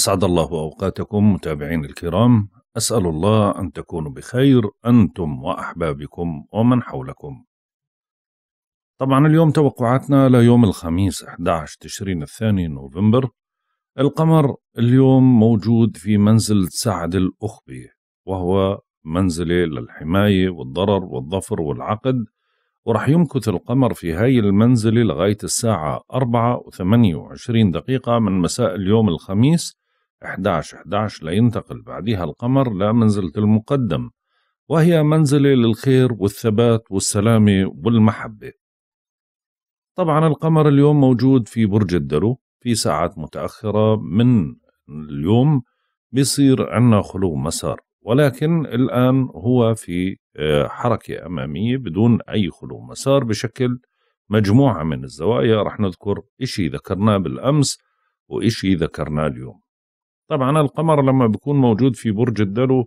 أسعد الله أوقاتكم متابعين الكرام أسأل الله أن تكونوا بخير أنتم وأحبابكم ومن حولكم طبعا اليوم توقعاتنا ليوم الخميس 11 تشرين الثاني نوفمبر القمر اليوم موجود في منزل سعد الأخبي وهو منزلة للحماية والضرر والظفر والعقد ورح يمكث القمر في هاي المنزلة لغاية الساعة 4 و28 دقيقة من مساء اليوم الخميس 11 11 لينتقل بعدها القمر لمنزلة المقدم وهي منزلة للخير والثبات والسلامة والمحبة طبعا القمر اليوم موجود في برج الدلو في ساعات متأخرة من اليوم بيصير عنا خلو مسار ولكن الآن هو في آه، حركة أمامية بدون أي خلو مسار بشكل مجموعة من الزوايا رح نذكر إشي ذكرناه بالأمس وإشي ذكرناه اليوم طبعا القمر لما بيكون موجود في برج الدلو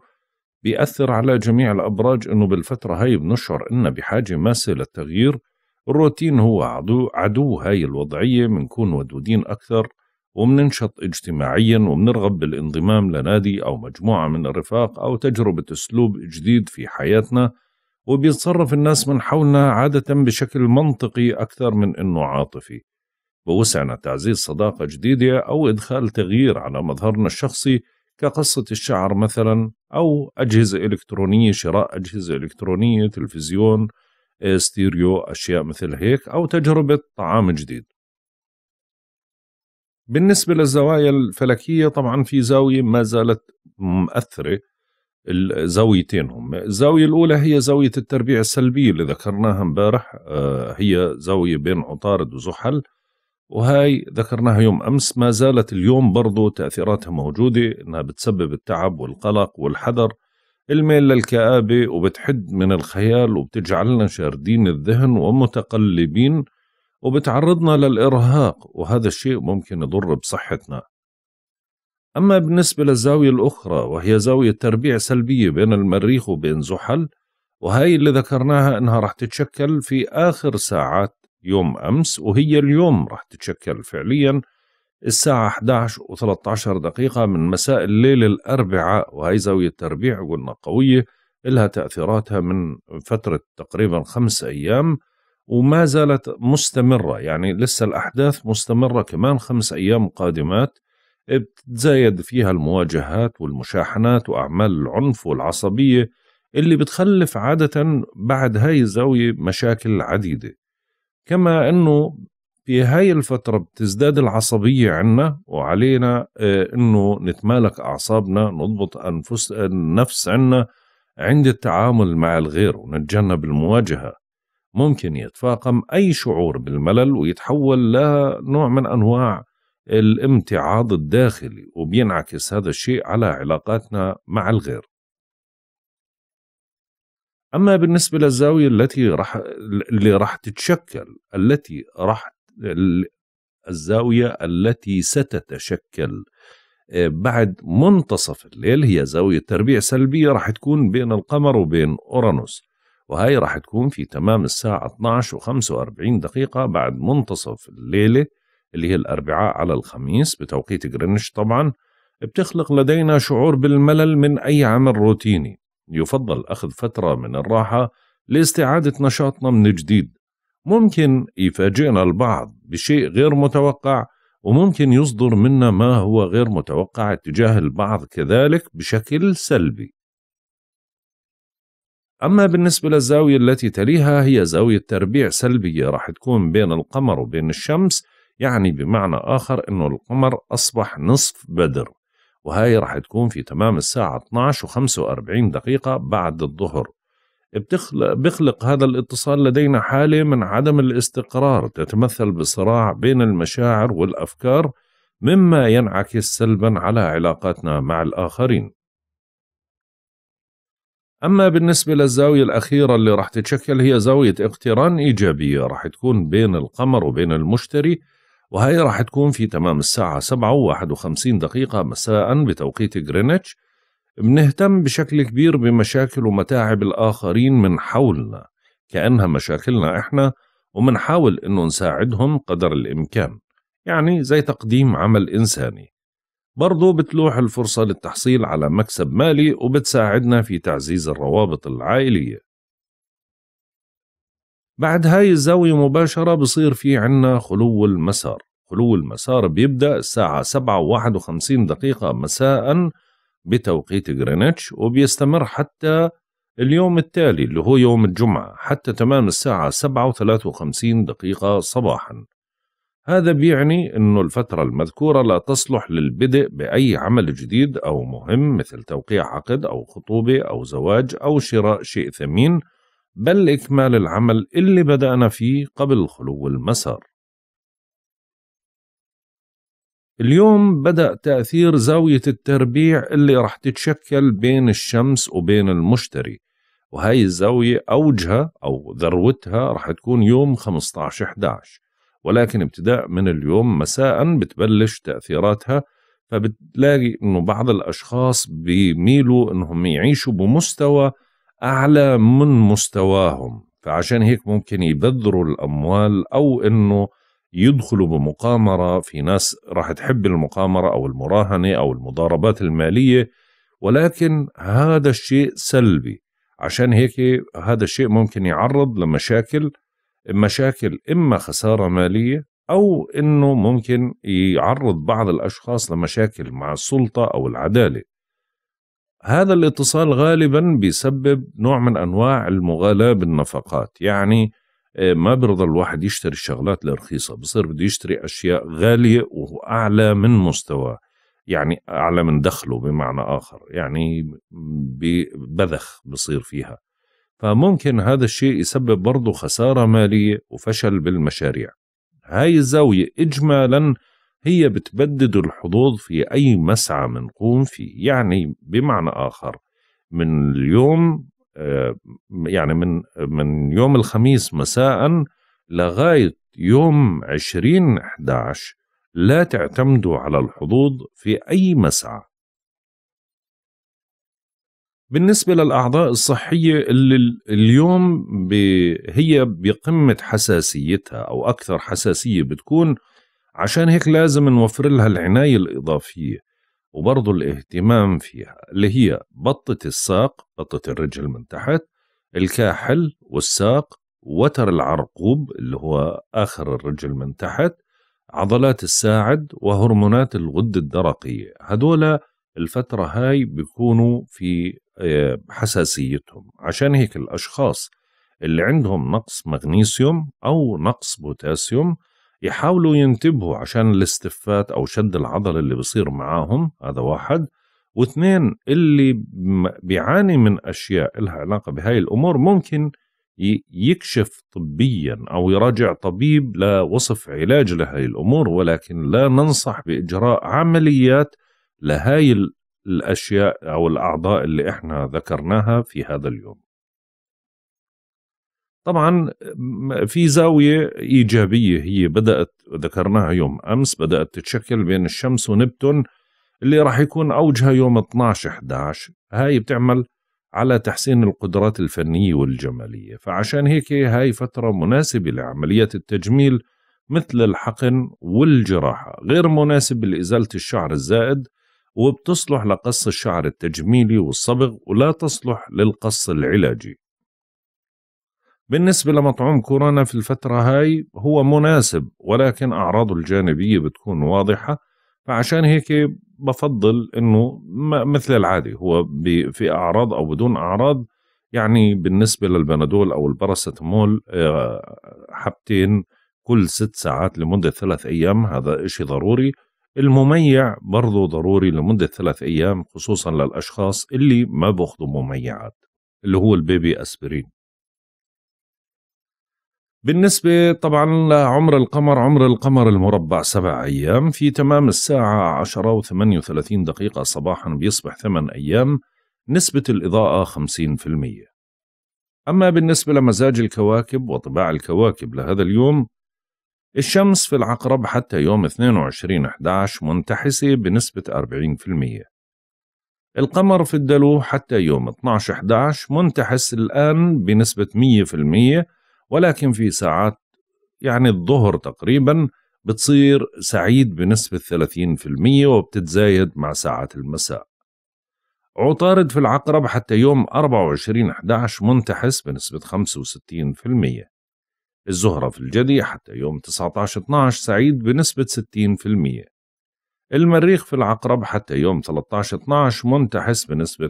بيأثر على جميع الأبراج أنه بالفترة هاي بنشعر أنه بحاجة ماسة للتغيير الروتين هو عدو, عدو هاي الوضعية بنكون ودودين أكثر ومننشط اجتماعيا ومنرغب بالانضمام لنادي أو مجموعة من الرفاق أو تجربة أسلوب جديد في حياتنا وبيتصرف الناس من حولنا عادة بشكل منطقي أكثر من أنه عاطفي بوسعنا تعزيز صداقة جديدة أو إدخال تغيير على مظهرنا الشخصي كقصة الشعر مثلا أو أجهزة إلكترونية شراء أجهزة إلكترونية تلفزيون آه، ستيريو أشياء مثل هيك أو تجربة طعام جديد بالنسبة للزوايا الفلكية طبعا في زاوية ما زالت مؤثرة الزاويتين هم الزاوية الأولى هي زاوية التربيع السلبية اللي ذكرناها امبارح آه، هي زاوية بين عطارد وزحل وهاي ذكرناها يوم أمس ما زالت اليوم برضو تأثيراتها موجودة إنها بتسبب التعب والقلق والحذر الميل للكآبة وبتحد من الخيال وبتجعلنا شاردين الذهن ومتقلبين وبتعرضنا للإرهاق وهذا الشيء ممكن يضر بصحتنا أما بالنسبة للزاوية الأخرى وهي زاوية تربيع سلبية بين المريخ وبين زحل وهي اللي ذكرناها أنها رح تتشكل في آخر ساعات يوم أمس وهي اليوم راح تتشكل فعليا الساعة 11 و13 دقيقة من مساء الليل الأربعاء وهي زاوية تربيع قلنا قوية لها تأثيراتها من فترة تقريبا خمس أيام وما زالت مستمرة يعني لسه الأحداث مستمرة كمان خمس أيام قادمات بتتزايد فيها المواجهات والمشاحنات وأعمال العنف والعصبية اللي بتخلف عادة بعد هاي الزاوية مشاكل عديدة كما أنه في هاي الفترة بتزداد العصبية عنا وعلينا آه، أنه نتمالك أعصابنا نضبط أنفس النفس عنا عند التعامل مع الغير ونتجنب المواجهة ممكن يتفاقم أي شعور بالملل ويتحول لنوع من أنواع الامتعاض الداخلي وبينعكس هذا الشيء على علاقاتنا مع الغير أما بالنسبة للزاوية التي راح اللي راح تتشكل التي راح الزاوية التي ستتشكل آه، بعد منتصف الليل هي زاوية تربيع سلبية راح تكون بين القمر وبين أورانوس وهي راح تكون في تمام الساعة 12 و45 دقيقة بعد منتصف الليلة اللي هي الأربعاء على الخميس بتوقيت جرينش طبعا بتخلق لدينا شعور بالملل من أي عمل روتيني يفضل أخذ فترة من الراحة لاستعادة نشاطنا من جديد ممكن يفاجئنا البعض بشيء غير متوقع وممكن يصدر منا ما هو غير متوقع اتجاه البعض كذلك بشكل سلبي أما بالنسبة للزاوية التي تليها هي زاوية تربيع سلبية راح تكون بين القمر وبين الشمس يعني بمعنى آخر أنه القمر أصبح نصف بدر وهاي رح تكون في تمام الساعة 12 و45 دقيقة بعد الظهر بتخلق بخلق هذا الاتصال لدينا حالة من عدم الاستقرار تتمثل بصراع بين المشاعر والأفكار مما ينعكس سلبا على علاقاتنا مع الآخرين أما بالنسبة للزاوية الأخيرة اللي راح تتشكل هي زاوية اقتران إيجابية راح تكون بين القمر وبين المشتري وهي راح تكون في تمام الساعة سبعة وواحد وخمسين دقيقة مساء بتوقيت غرينتش بنهتم بشكل كبير بمشاكل ومتاعب الآخرين من حولنا كأنها مشاكلنا إحنا ومنحاول إنه نساعدهم قدر الإمكان يعني زي تقديم عمل إنساني برضو بتلوح الفرصة للتحصيل على مكسب مالي وبتساعدنا في تعزيز الروابط العائلية بعد هاي الزاوية مباشرة بصير في عنا خلو المسار خلو المسار بيبدأ الساعة سبعة وواحد وخمسين دقيقة مساء بتوقيت غرينتش وبيستمر حتى اليوم التالي اللي هو يوم الجمعة حتى تمام الساعة سبعة وثلاث وخمسين دقيقة صباحا هذا بيعني أنه الفترة المذكورة لا تصلح للبدء بأي عمل جديد أو مهم مثل توقيع عقد أو خطوبة أو زواج أو شراء شيء ثمين بل إكمال العمل اللي بدأنا فيه قبل خلو المسار اليوم بدأ تأثير زاوية التربيع اللي رح تتشكل بين الشمس وبين المشتري وهي الزاوية أوجها أو ذروتها رح تكون يوم 15-11 ولكن ابتداء من اليوم مساء بتبلش تأثيراتها فبتلاقي أنه بعض الأشخاص بيميلوا أنهم يعيشوا بمستوى أعلى من مستواهم فعشان هيك ممكن يبذروا الأموال أو أنه يدخلوا بمقامرة في ناس راح تحب المقامرة أو المراهنة أو المضاربات المالية ولكن هذا الشيء سلبي عشان هيك هذا الشيء ممكن يعرض لمشاكل مشاكل إما خسارة مالية أو أنه ممكن يعرض بعض الأشخاص لمشاكل مع السلطة أو العدالة هذا الاتصال غالبا بيسبب نوع من انواع المغالاه بالنفقات يعني آه، ما برضى الواحد يشتري الشغلات الرخيصة بصير بده يشتري أشياء غالية وهو أعلى من مستواه يعني أعلى من دخله بمعنى آخر يعني ببذخ بصير فيها فممكن هذا الشيء يسبب برضه خسارة مالية وفشل بالمشاريع هاي الزاوية إجمالا هي بتبدد الحظوظ في أي مسعى بنقوم فيه يعني بمعنى آخر من اليوم آه، يعني من من يوم الخميس مساء لغاية يوم 20 11 لا تعتمدوا على الحظوظ في أي مسعى بالنسبة للأعضاء الصحية اللي اليوم هي بقمة حساسيتها أو أكثر حساسية بتكون عشان هيك لازم نوفر لها العناية الإضافية وبرضه الاهتمام فيها اللي هي بطة الساق بطة الرجل من تحت الكاحل والساق وتر العرقوب اللي هو آخر الرجل من تحت عضلات الساعد وهرمونات الغدة الدرقية هدول الفترة هاي بيكونوا في آه، حساسيتهم عشان هيك الأشخاص اللي عندهم نقص مغنيسيوم أو نقص بوتاسيوم يحاولوا ينتبهوا عشان الاستفات أو شد العضل اللي بصير معاهم هذا واحد واثنين اللي بيعاني من أشياء لها علاقة بهاي الأمور ممكن يكشف طبيا أو يراجع طبيب لوصف علاج لهاي الأمور ولكن لا ننصح بإجراء عمليات لهاي الأشياء أو الأعضاء اللي إحنا ذكرناها في هذا اليوم طبعا في زاوية إيجابية هي بدأت ذكرناها يوم أمس بدأت تتشكل بين الشمس ونبتون اللي راح يكون أوجها يوم 12-11 هاي بتعمل على تحسين القدرات الفنية والجمالية فعشان هيك هاي فترة مناسبة لعمليات التجميل مثل الحقن والجراحة غير مناسب لإزالة الشعر الزائد وبتصلح لقص الشعر التجميلي والصبغ ولا تصلح للقص العلاجي بالنسبة لمطعوم كورونا في الفترة هاي هو مناسب ولكن أعراضه الجانبية بتكون واضحة فعشان هيك بفضل انه مثل العادي هو في اعراض او بدون اعراض يعني بالنسبه للبنادول او الباراسيتامول آه، حبتين كل ست ساعات لمده ثلاث ايام هذا إشي ضروري المميع برضه ضروري لمده ثلاث ايام خصوصا للاشخاص اللي ما باخذوا مميعات اللي هو البيبي اسبرين بالنسبة طبعا لعمر القمر عمر القمر المربع سبع أيام في تمام الساعة عشرة وثمانية وثلاثين دقيقة صباحا بيصبح ثمان أيام نسبة الإضاءة خمسين في المية أما بالنسبة لمزاج الكواكب وطباع الكواكب لهذا اليوم الشمس في العقرب حتى يوم 22/11 منتحسة بنسبة 40% القمر في الدلو حتى يوم 12/11 منتحس الآن بنسبة ولكن في ساعات يعني الظهر تقريبا بتصير سعيد بنسبة 30% وبتتزايد مع ساعات المساء عطارد في العقرب حتى يوم 24/11 منتحس بنسبة 65% الزهرة في الجدي حتى يوم 19/12 سعيد بنسبة 60% المريخ في العقرب حتى يوم 13/12 منتحس بنسبة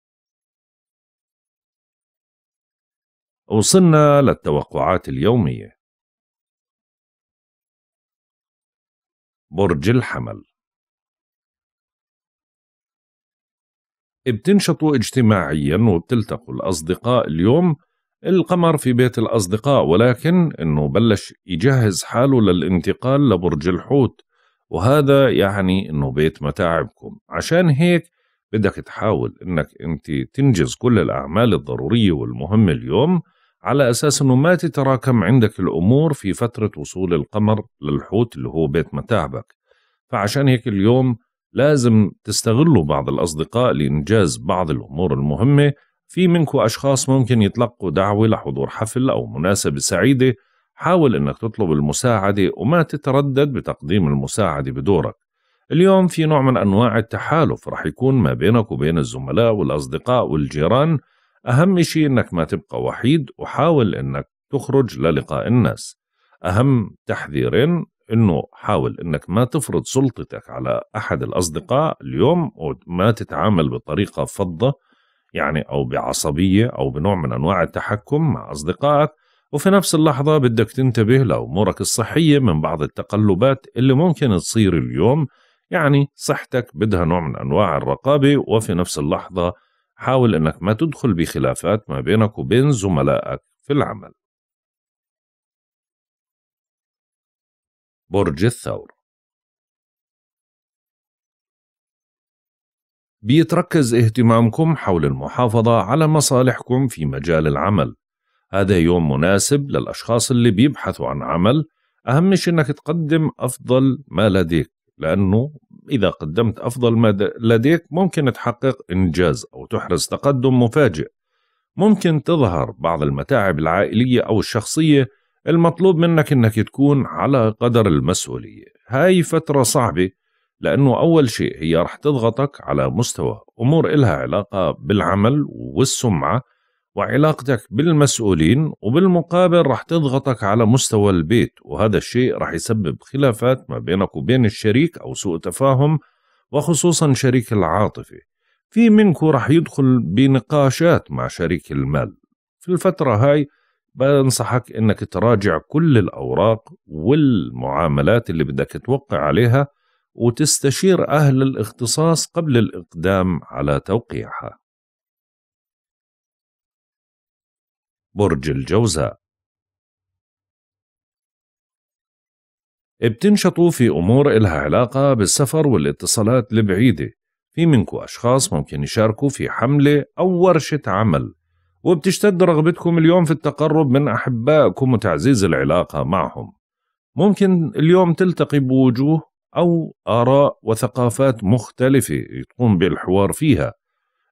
وصلنا للتوقعات اليومية برج الحمل بتنشطوا اجتماعيا وبتلتقوا الأصدقاء اليوم القمر في بيت الأصدقاء ولكن أنه بلش يجهز حاله للانتقال لبرج الحوت وهذا يعني أنه بيت متاعبكم عشان هيك بدك تحاول أنك أنت تنجز كل الأعمال الضرورية والمهمة اليوم على أساس أنه ما تتراكم عندك الأمور في فترة وصول القمر للحوت اللي هو بيت متاعبك فعشان هيك اليوم لازم تستغلوا بعض الأصدقاء لإنجاز بعض الأمور المهمة في منكم أشخاص ممكن يتلقوا دعوة لحضور حفل أو مناسبة سعيدة حاول أنك تطلب المساعدة وما تتردد بتقديم المساعدة بدورك اليوم في نوع من أنواع التحالف رح يكون ما بينك وبين الزملاء والأصدقاء والجيران أهم شيء إنك ما تبقى وحيد وحاول إنك تخرج للقاء الناس أهم تحذيرين إنه حاول إنك ما تفرض سلطتك على أحد الأصدقاء اليوم وما تتعامل بطريقة فضة يعني أو بعصبية أو بنوع من أنواع التحكم مع أصدقائك وفي نفس اللحظة بدك تنتبه لأمورك الصحية من بعض التقلبات اللي ممكن تصير اليوم يعني صحتك بدها نوع من أنواع الرقابة وفي نفس اللحظة حاول أنك ما تدخل بخلافات ما بينك وبين زملائك في العمل. برج الثور بيتركز اهتمامكم حول المحافظة على مصالحكم في مجال العمل هذا يوم مناسب للأشخاص اللي بيبحثوا عن عمل أهم شيء أنك تقدم أفضل ما لديك لأنه إذا قدمت أفضل ما لديك ممكن تحقق إنجاز أو تحرز تقدم مفاجئ ممكن تظهر بعض المتاعب العائلية أو الشخصية المطلوب منك أنك تكون على قدر المسؤولية هاي فترة صعبة لأنه أول شيء هي رح تضغطك على مستوى أمور إلها علاقة بالعمل والسمعة وعلاقتك بالمسؤولين وبالمقابل رح تضغطك على مستوى البيت وهذا الشيء رح يسبب خلافات ما بينك وبين الشريك أو سوء تفاهم وخصوصا شريك العاطفة في منكم رح يدخل بنقاشات مع شريك المال في الفترة هاي بنصحك انك تراجع كل الاوراق والمعاملات اللي بدك توقع عليها وتستشير اهل الاختصاص قبل الاقدام على توقيعها برج الجوزاء بتنشطوا في أمور إلها علاقة بالسفر والاتصالات البعيدة في منكم أشخاص ممكن يشاركوا في حملة أو ورشة عمل وبتشتد رغبتكم اليوم في التقرب من أحبائكم وتعزيز العلاقة معهم ممكن اليوم تلتقي بوجوه أو آراء وثقافات مختلفة تقوم بالحوار فيها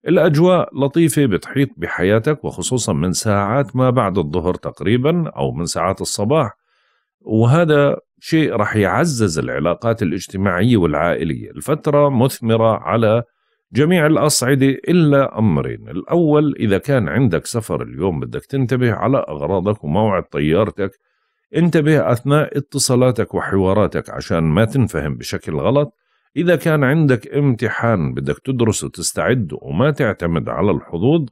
الأجواء لطيفة بتحيط بحياتك وخصوصا من ساعات ما بعد الظهر تقريبا أو من ساعات الصباح وهذا شيء رح يعزز العلاقات الاجتماعية والعائلية الفترة مثمرة على جميع الأصعدة إلا أمرين الأول إذا كان عندك سفر اليوم بدك تنتبه على أغراضك وموعد طيارتك انتبه أثناء اتصالاتك وحواراتك عشان ما تنفهم بشكل غلط إذا كان عندك امتحان بدك تدرس وتستعد وما تعتمد على الحظوظ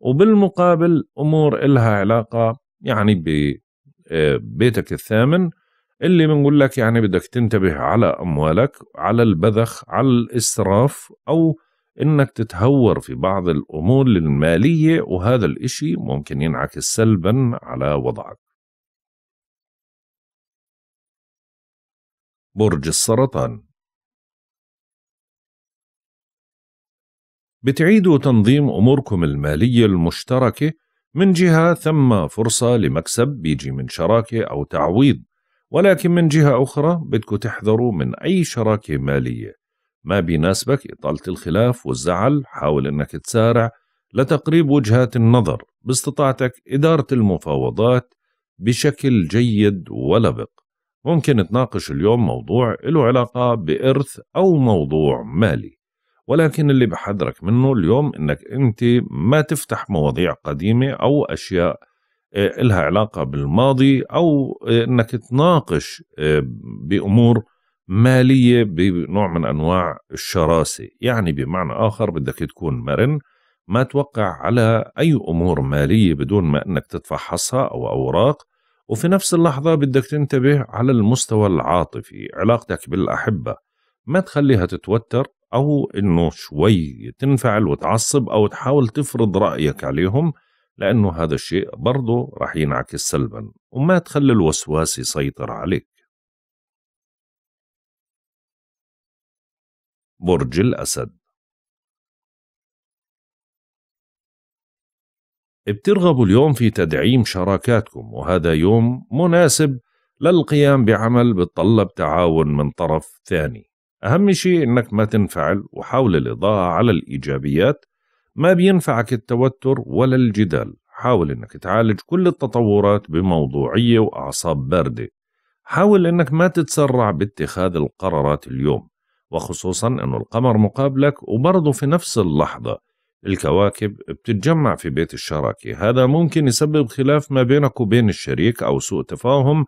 وبالمقابل أمور إلها علاقة يعني ببيتك آه، الثامن اللي بنقول لك يعني بدك تنتبه على أموالك على البذخ على الإسراف أو إنك تتهور في بعض الأمور المالية وهذا الإشي ممكن ينعكس سلبا على وضعك برج السرطان بتعيدوا تنظيم أموركم المالية المشتركة من جهة ثم فرصة لمكسب بيجي من شراكة أو تعويض ولكن من جهة أخرى بدكم تحذروا من أي شراكة مالية ما بيناسبك إطالة الخلاف والزعل حاول أنك تسارع لتقريب وجهات النظر باستطاعتك إدارة المفاوضات بشكل جيد ولبق ممكن تناقش اليوم موضوع له علاقة بإرث أو موضوع مالي ولكن اللي بحذرك منه اليوم انك انت ما تفتح مواضيع قديمه او اشياء آه، إلها علاقة بالماضي أو آه، أنك تناقش آه، بأمور مالية بنوع من أنواع الشراسة يعني بمعنى آخر بدك تكون مرن ما توقع على أي أمور مالية بدون ما أنك تتفحصها أو أوراق وفي نفس اللحظة بدك تنتبه على المستوى العاطفي علاقتك بالأحبة ما تخليها تتوتر أو إنه شوي تنفعل وتعصب أو تحاول تفرض رأيك عليهم لأنه هذا الشيء برضه رح ينعكس سلبا وما تخلي الوسواس يسيطر عليك برج الأسد بترغبوا اليوم في تدعيم شراكاتكم وهذا يوم مناسب للقيام بعمل بتطلب تعاون من طرف ثاني أهم شيء إنك ما تنفعل وحاول الإضاءة على الإيجابيات ما بينفعك التوتر ولا الجدال حاول إنك تعالج كل التطورات بموضوعية وأعصاب باردة حاول إنك ما تتسرع باتخاذ القرارات اليوم وخصوصا إنه القمر مقابلك وبرضه في نفس اللحظة الكواكب بتتجمع في بيت الشراكة هذا ممكن يسبب خلاف ما بينك وبين الشريك أو سوء تفاهم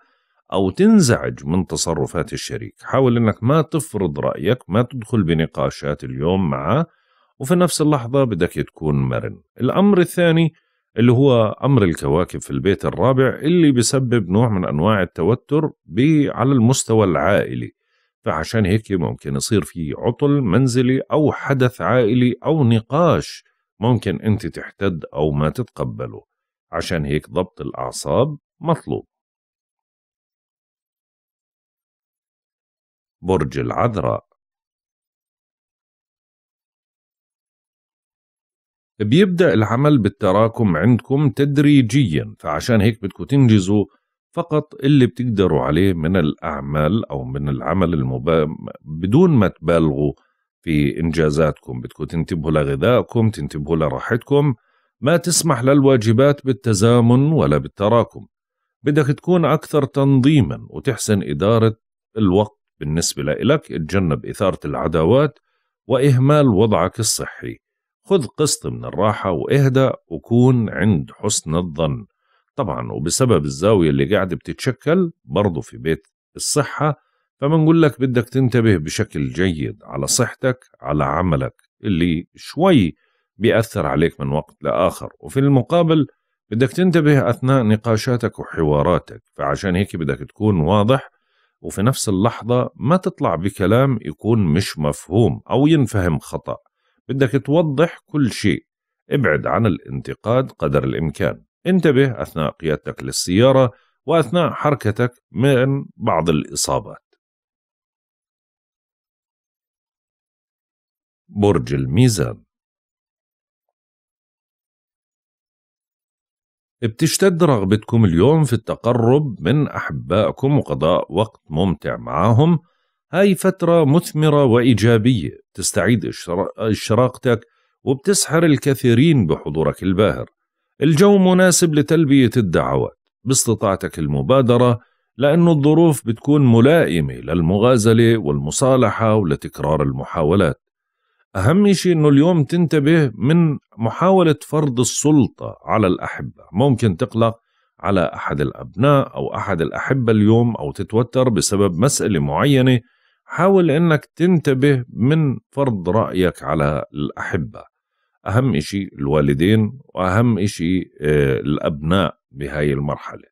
أو تنزعج من تصرفات الشريك حاول أنك ما تفرض رأيك ما تدخل بنقاشات اليوم معه وفي نفس اللحظة بدك تكون مرن الأمر الثاني اللي هو أمر الكواكب في البيت الرابع اللي بيسبب نوع من أنواع التوتر على المستوى العائلي فعشان هيك ممكن يصير في عطل منزلي أو حدث عائلي أو نقاش ممكن أنت تحتد أو ما تتقبله عشان هيك ضبط الأعصاب مطلوب برج العذراء بيبدأ العمل بالتراكم عندكم تدريجيا فعشان هيك بدكم تنجزوا فقط اللي بتقدروا عليه من الأعمال أو من العمل المبا... بدون ما تبالغوا في إنجازاتكم بدكم تنتبهوا لغذائكم تنتبهوا لراحتكم ما تسمح للواجبات بالتزامن ولا بالتراكم بدك تكون أكثر تنظيما وتحسن إدارة الوقت بالنسبة لإلك اتجنب إثارة العداوات وإهمال وضعك الصحي خذ قسط من الراحة واهدأ وكون عند حسن الظن طبعا وبسبب الزاوية اللي قاعدة بتتشكل برضو في بيت الصحة فبنقول لك بدك تنتبه بشكل جيد على صحتك على عملك اللي شوي بيأثر عليك من وقت لآخر وفي المقابل بدك تنتبه أثناء نقاشاتك وحواراتك فعشان هيك بدك تكون واضح وفي نفس اللحظة ما تطلع بكلام يكون مش مفهوم أو ينفهم خطأ بدك توضح كل شيء ابعد عن الانتقاد قدر الإمكان انتبه أثناء قيادتك للسيارة وأثناء حركتك من بعض الإصابات برج الميزان بتشتد رغبتكم اليوم في التقرب من أحبائكم وقضاء وقت ممتع معاهم هاي فترة مثمرة وإيجابية تستعيد إشراقتك وبتسحر الكثيرين بحضورك الباهر الجو مناسب لتلبية الدعوات باستطاعتك المبادرة لأن الظروف بتكون ملائمة للمغازلة والمصالحة ولتكرار المحاولات أهم شيء أنه اليوم تنتبه من محاولة فرض السلطة على الأحبة ممكن تقلق على أحد الأبناء أو أحد الأحبة اليوم أو تتوتر بسبب مسألة معينة حاول أنك تنتبه من فرض رأيك على الأحبة أهم شيء الوالدين وأهم شيء آه، الأبناء بهاي المرحلة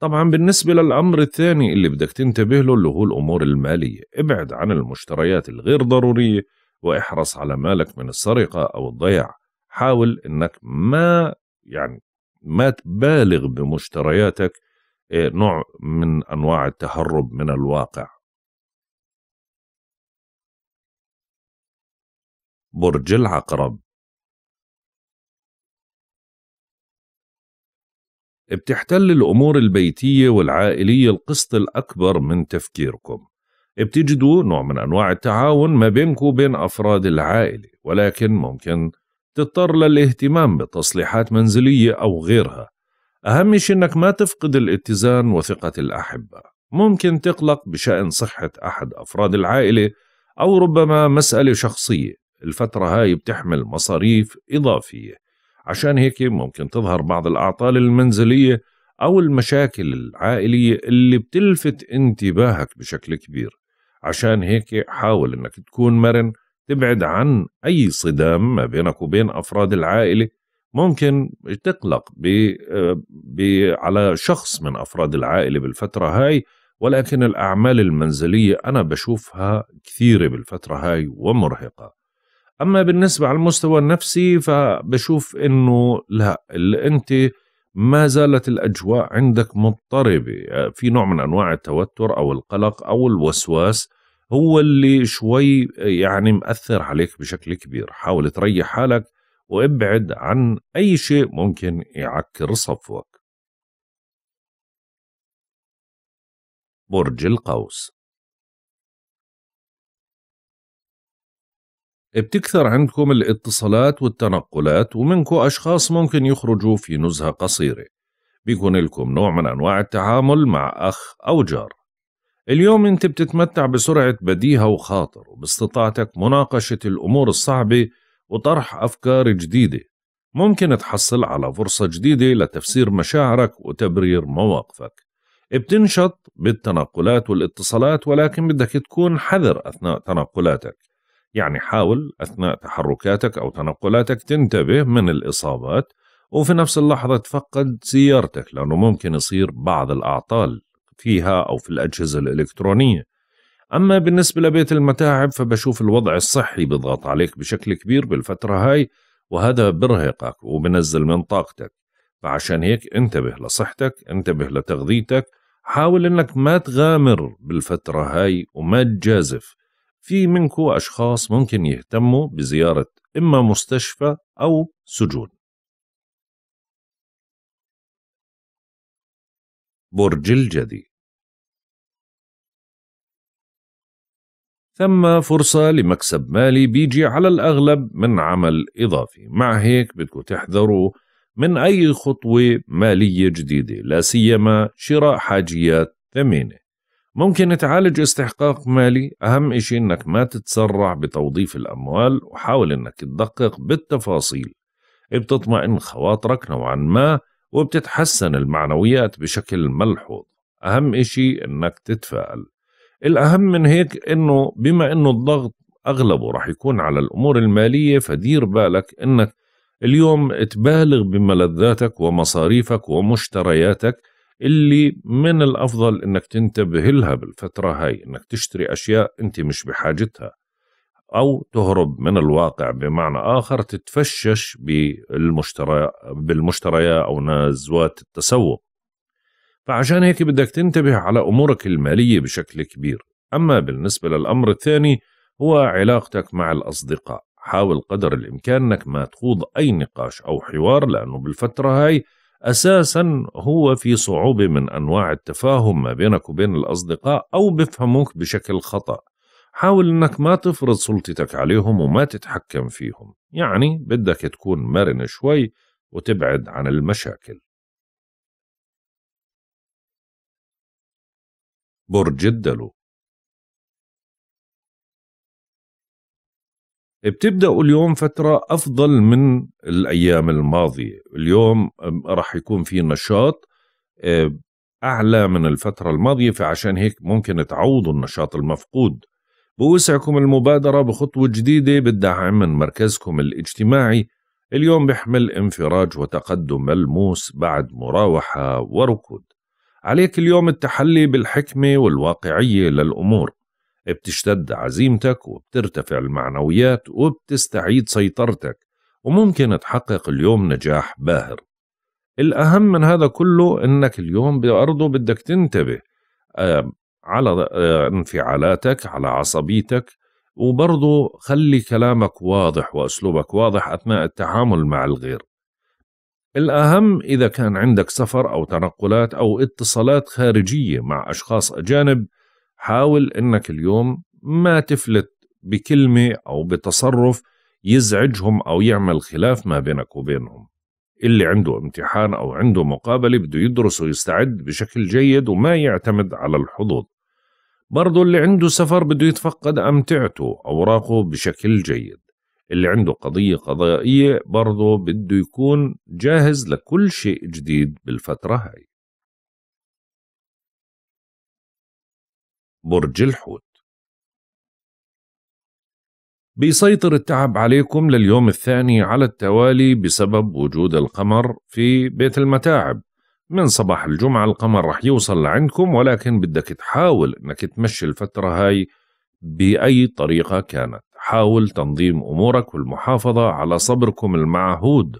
طبعا بالنسبة للأمر الثاني اللي بدك تنتبه له اللي هو الأمور المالية ابعد عن المشتريات الغير ضرورية واحرص على مالك من السرقة أو الضياع حاول أنك ما يعني ما تبالغ بمشترياتك آه، نوع من أنواع التهرب من الواقع برج العقرب بتحتل الأمور البيتية والعائلية القسط الأكبر من تفكيركم بتجدوا نوع من أنواع التعاون ما بينك وبين أفراد العائلة ولكن ممكن تضطر للاهتمام بتصليحات منزلية أو غيرها أهم شيء أنك ما تفقد الاتزان وثقة الأحبة ممكن تقلق بشأن صحة أحد أفراد العائلة أو ربما مسألة شخصية الفترة هاي بتحمل مصاريف إضافية عشان هيك ممكن تظهر بعض الأعطال المنزلية أو المشاكل العائلية اللي بتلفت انتباهك بشكل كبير عشان هيك حاول انك تكون مرن تبعد عن اي صدام ما بينك وبين افراد العائله ممكن تقلق ب على شخص من افراد العائله بالفتره هاي ولكن الاعمال المنزليه انا بشوفها كثيره بالفتره هاي ومرهقه اما بالنسبه على المستوى النفسي فبشوف انه لا اللي انت ما زالت الاجواء عندك مضطربه في نوع من انواع التوتر او القلق او الوسواس هو اللي شوي يعني مأثر عليك بشكل كبير حاول تريح حالك وابعد عن أي شيء ممكن يعكر صفوك برج القوس بتكثر عندكم الاتصالات والتنقلات ومنكم أشخاص ممكن يخرجوا في نزهة قصيرة بيكون لكم نوع من أنواع التعامل مع أخ أو جار اليوم انت بتتمتع بسرعة بديهة وخاطر وباستطاعتك مناقشة الأمور الصعبة وطرح أفكار جديدة ممكن تحصل على فرصة جديدة لتفسير مشاعرك وتبرير مواقفك بتنشط بالتنقلات والاتصالات ولكن بدك تكون حذر أثناء تنقلاتك يعني حاول أثناء تحركاتك أو تنقلاتك تنتبه من الإصابات وفي نفس اللحظة تفقد سيارتك لأنه ممكن يصير بعض الأعطال فيها أو في الأجهزة الإلكترونية أما بالنسبة لبيت المتاعب فبشوف الوضع الصحي بضغط عليك بشكل كبير بالفترة هاي وهذا برهقك وبنزل من طاقتك فعشان هيك انتبه لصحتك انتبه لتغذيتك حاول انك ما تغامر بالفترة هاي وما تجازف في منكو أشخاص ممكن يهتموا بزيارة إما مستشفى أو سجون برج الجدي ثم فرصة لمكسب مالي بيجي على الأغلب من عمل إضافي مع هيك بدكم تحذروا من أي خطوة مالية جديدة لا سيما شراء حاجيات ثمينة ممكن تعالج استحقاق مالي أهم إشي أنك ما تتسرع بتوظيف الأموال وحاول أنك تدقق بالتفاصيل بتطمئن خواطرك نوعا ما وبتتحسن المعنويات بشكل ملحوظ أهم إشي إنك تتفائل الأهم من هيك إنه بما إنه الضغط أغلبه رح يكون على الأمور المالية فدير بالك إنك اليوم تبالغ بملذاتك ومصاريفك ومشترياتك اللي من الأفضل إنك تنتبه لها بالفترة هاي إنك تشتري أشياء أنت مش بحاجتها أو تهرب من الواقع بمعنى آخر تتفشش بالمشترى بالمشتريات أو نزوات التسوق فعشان هيك بدك تنتبه على أمورك المالية بشكل كبير أما بالنسبة للأمر الثاني هو علاقتك مع الأصدقاء حاول قدر الإمكان أنك ما تخوض أي نقاش أو حوار لأنه بالفترة هاي أساسا هو في صعوبة من أنواع التفاهم ما بينك وبين الأصدقاء أو بفهموك بشكل خطأ حاول إنك ما تفرض سلطتك عليهم وما تتحكم فيهم يعني بدك تكون مرن شوي وتبعد عن المشاكل برج الدلو بتبدأوا اليوم فترة أفضل من الأيام الماضية اليوم رح يكون في نشاط آه، أعلى من الفترة الماضية فعشان هيك ممكن تعوضوا النشاط المفقود بوسعكم المبادرة بخطوة جديدة بالدعم من مركزكم الاجتماعي اليوم بحمل انفراج وتقدم ملموس بعد مراوحة وركود عليك اليوم التحلي بالحكمة والواقعية للأمور بتشتد عزيمتك وبترتفع المعنويات وبتستعيد سيطرتك وممكن تحقق اليوم نجاح باهر الأهم من هذا كله أنك اليوم بأرضه بدك تنتبه على آه، انفعالاتك على عصبيتك وبرضه خلي كلامك واضح وأسلوبك واضح أثناء التعامل مع الغير الأهم إذا كان عندك سفر أو تنقلات أو اتصالات خارجية مع أشخاص أجانب حاول أنك اليوم ما تفلت بكلمة أو بتصرف يزعجهم أو يعمل خلاف ما بينك وبينهم اللي عنده امتحان أو عنده مقابلة بده يدرس ويستعد بشكل جيد وما يعتمد على الحظوظ برضو اللي عنده سفر بده يتفقد أمتعته أوراقه بشكل جيد اللي عنده قضية قضائية برضه بده يكون جاهز لكل شيء جديد بالفترة هاي برج الحوت بيسيطر التعب عليكم لليوم الثاني على التوالي بسبب وجود القمر في بيت المتاعب من صباح الجمعة القمر رح يوصل لعندكم ولكن بدك تحاول انك تمشي الفترة هاي بأي طريقة كانت حاول تنظيم أمورك والمحافظة على صبركم المعهود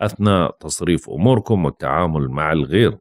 أثناء تصريف أموركم والتعامل مع الغير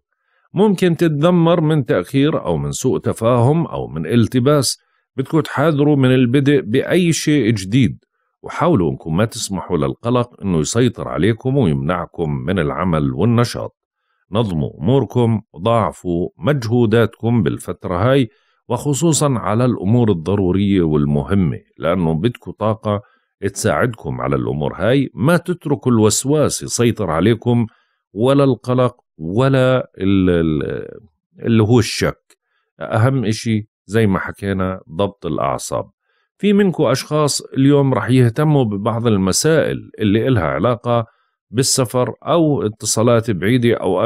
ممكن تتذمر من تأخير أو من سوء تفاهم أو من التباس بدكم تحاذروا من البدء بأي شيء جديد وحاولوا أنكم ما تسمحوا للقلق أنه يسيطر عليكم ويمنعكم من العمل والنشاط نظموا أموركم وضاعفوا مجهوداتكم بالفترة هاي وخصوصا على الأمور الضرورية والمهمة لأنه بدكم طاقة تساعدكم على الأمور هاي ما تتركوا الوسواس يسيطر عليكم ولا القلق ولا اللي هو الشك أهم إشي زي ما حكينا ضبط الأعصاب في منكم أشخاص اليوم رح يهتموا ببعض المسائل اللي إلها علاقة بالسفر أو اتصالات بعيدة أو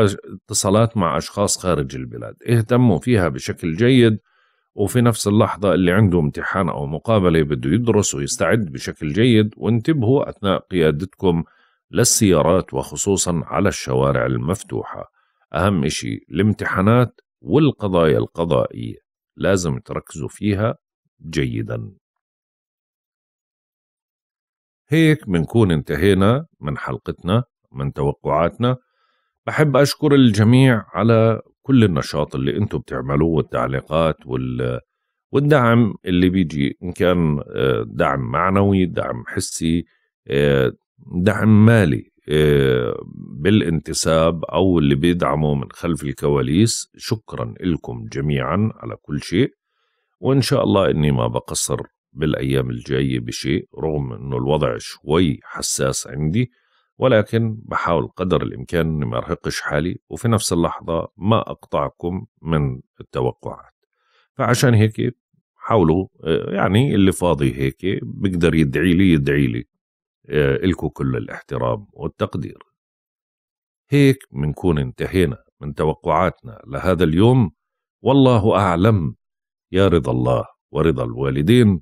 اتصالات مع أشخاص خارج البلاد اهتموا فيها بشكل جيد وفي نفس اللحظة اللي عنده امتحان أو مقابلة بده يدرس ويستعد بشكل جيد وانتبهوا أثناء قيادتكم للسيارات وخصوصا على الشوارع المفتوحة أهم إشي الامتحانات والقضايا القضائية لازم تركزوا فيها جيداً هيك بنكون انتهينا من حلقتنا من توقعاتنا بحب أشكر الجميع على كل النشاط اللي أنتم بتعملوه والتعليقات وال والدعم اللي بيجي إن كان آه، دعم معنوي دعم حسي آه، دعم مالي آه، بالانتساب أو اللي بيدعموا من خلف الكواليس شكرا لكم جميعا على كل شيء وإن شاء الله إني ما بقصر بالايام الجايه بشيء رغم انه الوضع شوي حساس عندي ولكن بحاول قدر الامكان اني ما ارهقش حالي وفي نفس اللحظه ما اقطعكم من التوقعات فعشان هيك حاولوا آه، يعني اللي فاضي هيك بقدر يدعي لي يدعي لي آه، إلكو كل الاحترام والتقدير هيك منكون انتهينا من توقعاتنا لهذا اليوم والله أعلم يا رضا الله ورضا الوالدين